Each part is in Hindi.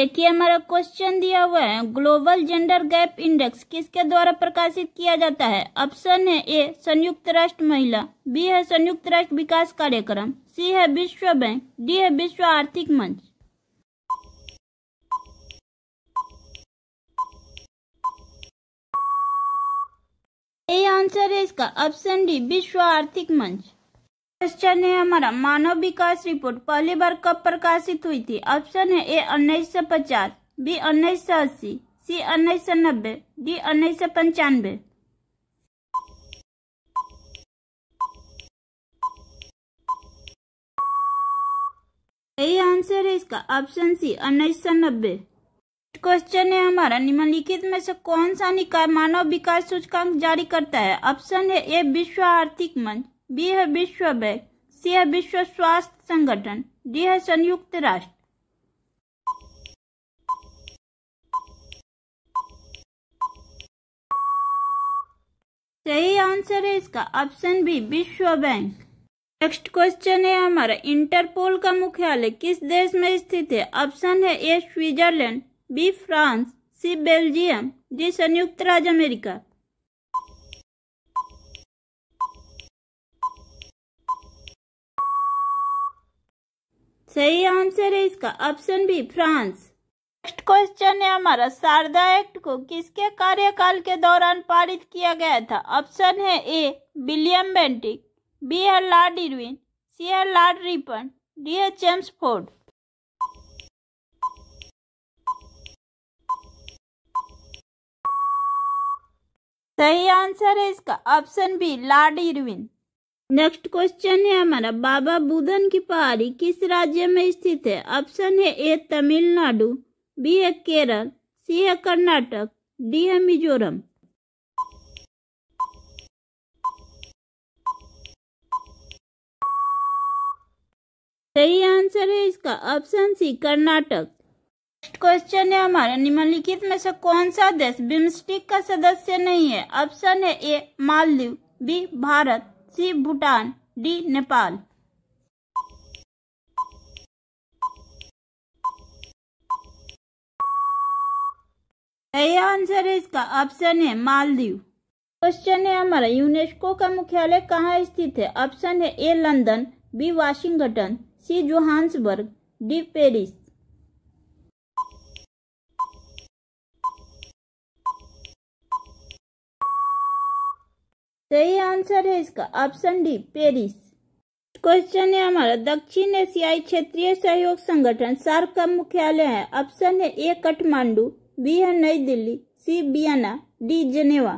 देखिए हमारा क्वेश्चन दिया हुआ है ग्लोबल जेंडर गैप इंडेक्स किसके द्वारा प्रकाशित किया जाता है ऑप्शन है ए संयुक्त राष्ट्र महिला बी है संयुक्त राष्ट्र विकास कार्यक्रम सी है विश्व बैंक डी है विश्व आर्थिक मंच ए आंसर है इसका ऑप्शन डी विश्व आर्थिक मंच क्वेश्चन है हमारा मानव विकास रिपोर्ट पहली बार कब प्रकाशित हुई थी ऑप्शन है ए उन्नीस सौ पचास बी उन्नीस सौ अस्सी सी उन्नीस सौ नब्बे डी उन्नीस सौ पंचानबे यही आंसर है इसका ऑप्शन सी उन्नीस सौ नब्बे क्वेश्चन है हमारा निम्नलिखित में से कौन सा निकाय मानव विकास सूचकांक जारी करता है ऑप्शन है ए विश्व आर्थिक मंच बी है विश्व बैंक सी है विश्व स्वास्थ्य संगठन डी है संयुक्त राष्ट्र सही आंसर है इसका ऑप्शन बी विश्व बैंक नेक्स्ट क्वेश्चन है हमारा इंटरपोल का मुख्यालय किस देश में स्थित है ऑप्शन है A Switzerland B France C Belgium D संयुक्त राज्य अमेरिका सही आंसर है इसका option B France next question है हमारा शारदा एक्ट को किसके कार्यकाल के दौरान पारित किया गया था ऑप्शन है ए विलियम बेंटिक बी है लॉर्ड इरविन सी है लॉर्ड रिपन डी है जेम्स फोर्ड सही आंसर है इसका option B Lord Irwin next question है हमारा बाबा बुदन की पहाड़ी किस राज्य में स्थित है ऑप्शन है ए तमिलनाडु बी है केरल सी है कर्नाटक डी है मिजोरम सही आंसर है इसका option C Karnataka next question है हमारा निम्नलिखित में से कौन सा देश बिम्स्टिक का सदस्य नहीं है ऑप्शन है A Maldives B Bharat C Bhutan D Nepal answer है इसका ऑप्शन है मालदीव क्वेश्चन है हमारा यूनेस्को का मुख्यालय कहाँ स्थित है ऑप्शन है A London B Washington C Johannesburg D Paris सही तो आंसर है इसका ऑप्शन डी पेरिस क्वेश्चन है हमारा दक्षिण एशियाई क्षेत्रीय सहयोग संगठन सार्क का मुख्यालय है ऑप्शन है ए कठमांडू बी है नई दिल्ली सी बियाना डी जनेवा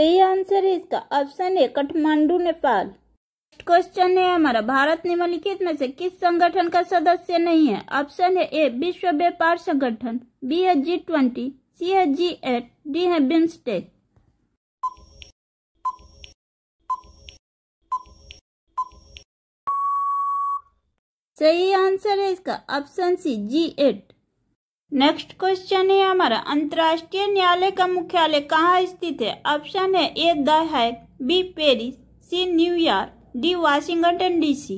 सही आंसर है इसका ऑप्शन है कठमांडू नेपाल क्वेश्चन है हमारा भारत निम्नलिखित में से किस संगठन का सदस्य नहीं है ऑप्शन है ए विश्व व्यापार संगठन बी है जी ट्वेंटी सी है जी एट डी है बिम्स्टेक सही आंसर है इसका option C G eight next question है हमारा अंतर्राष्ट्रीय न्यायालय का मुख्यालय कहाँ स्थित है ऑप्शन है A the Hague B Paris C New York D Washington DC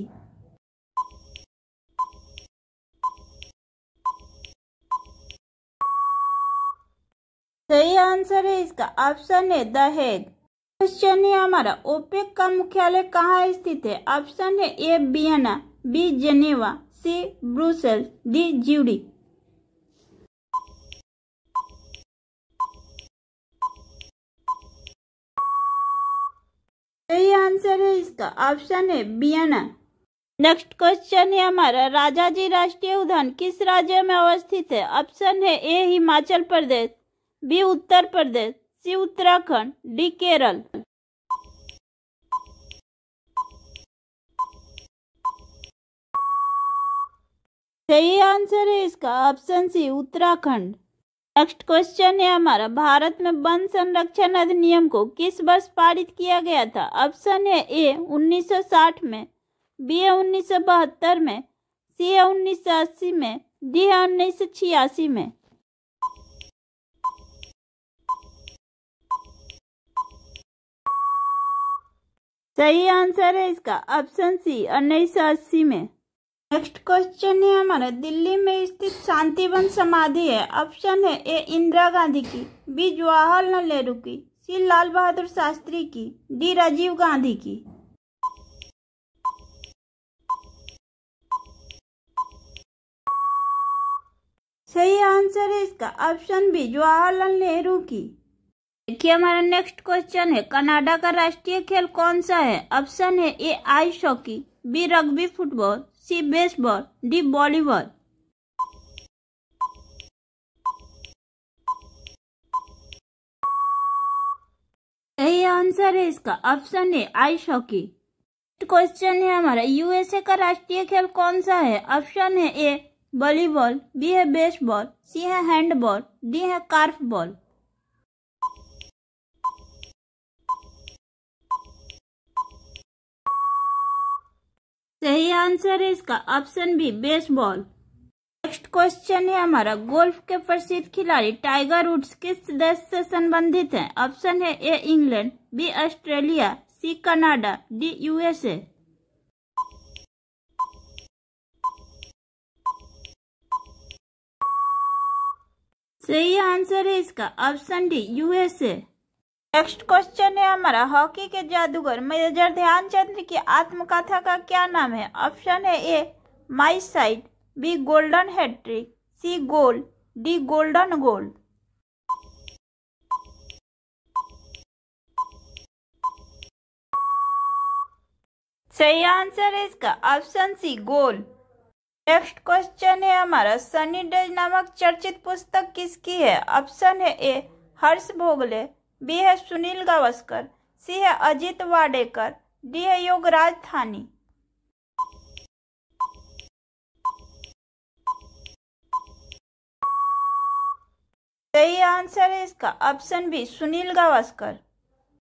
सही आंसर है इसका ऑप्शन है दहेज क्वेश्चन है हमारा ओपेक का मुख्यालय कहाँ स्थित है ऑप्शन है A Vienna B Geneva C Brussels D Zurich सही आंसर है इसका ऑप्शन है बियाना नेक्स्ट क्वेश्चन है हमारा राजा जी राष्ट्रीय उद्यान किस राज्य में अवस्थित है ऑप्शन है A Himachal Pradesh B Uttar Pradesh C Uttarakhand D Kerala सही आंसर है इसका option C Uttarakhand next question है हमारा भारत में वन संरक्षण अधिनियम को किस वर्ष पारित किया गया था ऑप्शन है ए 1960 में बी है उन्नीस में सी है उन्नीस में डी है उन्नीस में सही आंसर है इसका ऑप्शन सी उन्नीस में नेक्स्ट क्वेश्चन है हमारा दिल्ली में स्थित शांतिवन समाधि है ऑप्शन है ए इंदिरा गांधी की बी जवाहरलाल नेहरू की सी लाल बहादुर शास्त्री की डी राजीव गांधी की सही आंसर है इसका ऑप्शन बी जवाहरलाल नेहरू की देखिए हमारा नेक्स्ट क्वेश्चन है कनाडा का राष्ट्रीय खेल कौन सा है ऑप्शन है A ice hockey B rugby football C baseball D volleyball यही आंसर है इसका ऑप्शन है आइस हॉकी क्वेश्चन है हमारा यूएसए का राष्ट्रीय खेल कौन सा है ऑप्शन है ए वॉलीबॉल बी है बेसबॉल सी है हैंडबॉल डी है कार्फ बॉल सही आंसर है इसका option B baseball next question है हमारा गोल्फ के प्रसिद्ध खिलाड़ी टाइगर वुड्स किस देश से संबंधित हैं? ऑप्शन है A England B Australia C Canada D USA सही आंसर है इसका option D USA next question है हमारा हॉकी के जादूगर मेजर ध्यानचंद की आत्मकथा का क्या नाम है ऑप्शन है A my side B golden hat trick C goal D golden goal सही आंसर है इसका option C goal next question है हमारा सनी डेज नामक चर्चित पुस्तक किसकी है ऑप्शन है ए हर्ष भोगले बी है सुनील गावस्कर सी है अजीत वाडेकर डी है योगराज थानी सही आंसर है इसका ऑप्शन बी सुनील गावस्कर